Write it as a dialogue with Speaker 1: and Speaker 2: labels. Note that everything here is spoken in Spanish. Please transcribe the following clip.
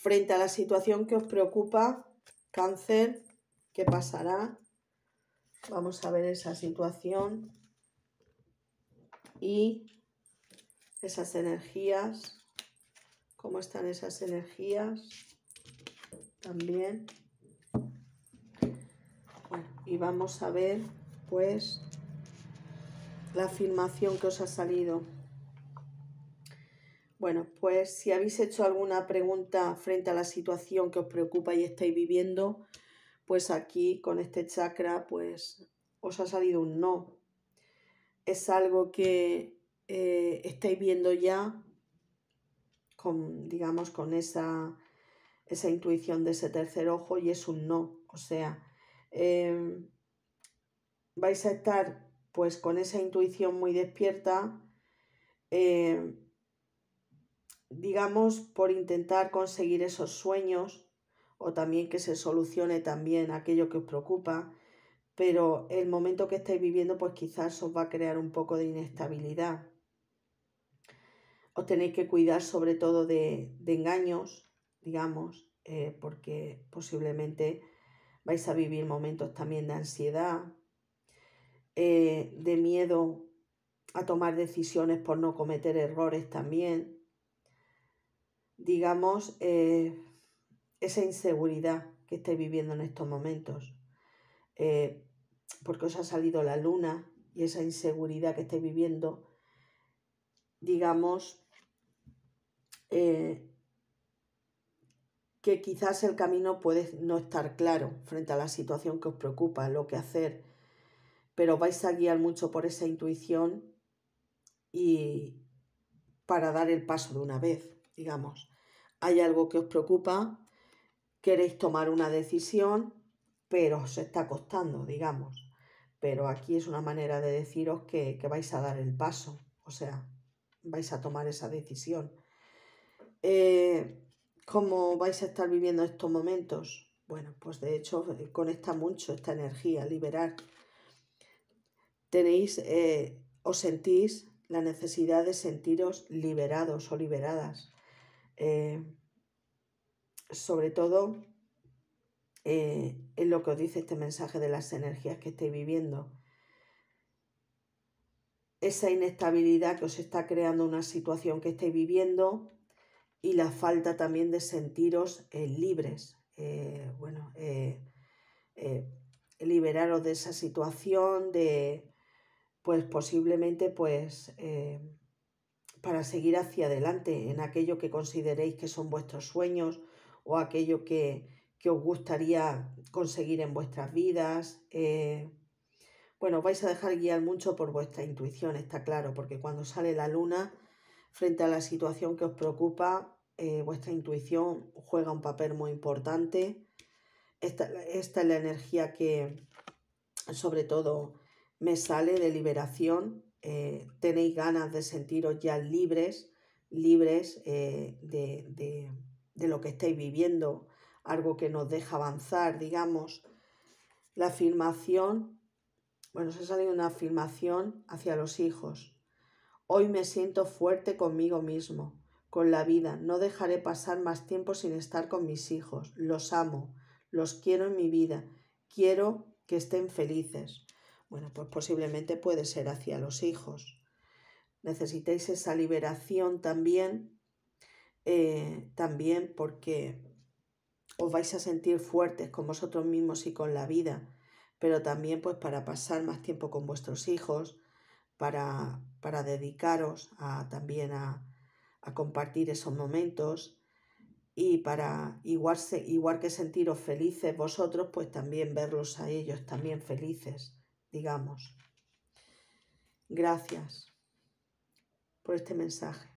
Speaker 1: frente a la situación que os preocupa, cáncer, ¿qué pasará? Vamos a ver esa situación y esas energías, cómo están esas energías también. y vamos a ver pues la afirmación que os ha salido. Bueno, pues si habéis hecho alguna pregunta frente a la situación que os preocupa y estáis viviendo, pues aquí con este chakra pues os ha salido un no. Es algo que eh, estáis viendo ya con, digamos, con esa, esa intuición de ese tercer ojo y es un no. O sea, em, vais a estar pues con esa intuición muy despierta. Em, digamos, por intentar conseguir esos sueños o también que se solucione también aquello que os preocupa, pero el momento que estáis viviendo pues quizás os va a crear un poco de inestabilidad. Os tenéis que cuidar sobre todo de, engaños, digamos, eh, porque posiblemente vais a vivir momentos también de ansiedad, eh, de miedo a tomar decisiones por no cometer errores también digamos, eh, esa inseguridad que esté viviendo en estos momentos. Eh, porque os ha salido la luna y esa inseguridad que esté viviendo, digamos, eh, que quizás el camino puede no estar claro frente a la situación que os preocupa, lo que hacer, pero vais a guiar mucho por esa intuición y para dar el paso de una vez digamos, hay algo que os preocupa, queréis tomar una decisión, pero os está costando, digamos. Pero aquí es una manera de deciros que, que vais a dar el paso, o sea, vais a tomar esa decisión. Eh, ¿Cómo vais a estar viviendo estos momentos? Bueno, pues de hecho eh, conecta mucho esta energía, liberar. Tenéis, eh, os sentís la necesidad de sentiros liberados o liberadas eh, sobre todo eh, en lo que os dice este mensaje de las energías que estéis viviendo. Esa inestabilidad que os está creando una situación que estáis viviendo y la falta también de sentiros eh, libres. bueno, liberaros de esa situación de, pues posiblemente, pues para seguir hacia adelante en aquello que consideréis que son vuestros sueños o aquello que, que os gustaría conseguir en vuestras vidas. Eh, bueno, vais a dejar guiar mucho por vuestra intuición, está claro, porque cuando sale la luna, frente a la situación que os preocupa, eh, vuestra intuición juega un papel muy importante. Esta, esta es la energía que sobre todo me sale de liberación, eh, tenéis ganas de sentiros ya libres, libres eh, de, de, lo que estáis viviendo, algo que nos deja avanzar, digamos. La afirmación, bueno, se ha salido una afirmación hacia los hijos. Hoy me siento fuerte conmigo mismo, con la vida. No dejaré pasar más tiempo sin estar con mis hijos. Los amo, los quiero en mi vida. Quiero que estén felices. Bueno, pues posiblemente puede ser hacia los hijos. Necesitáis esa liberación también, eh, también porque os vais a sentir fuertes con vosotros mismos y con la vida, pero también pues para pasar más tiempo con vuestros hijos, para, dedicaros también a, a compartir esos momentos y para igual, igual que sentiros felices vosotros, pues también verlos a ellos también felices digamos. Gracias por este mensaje.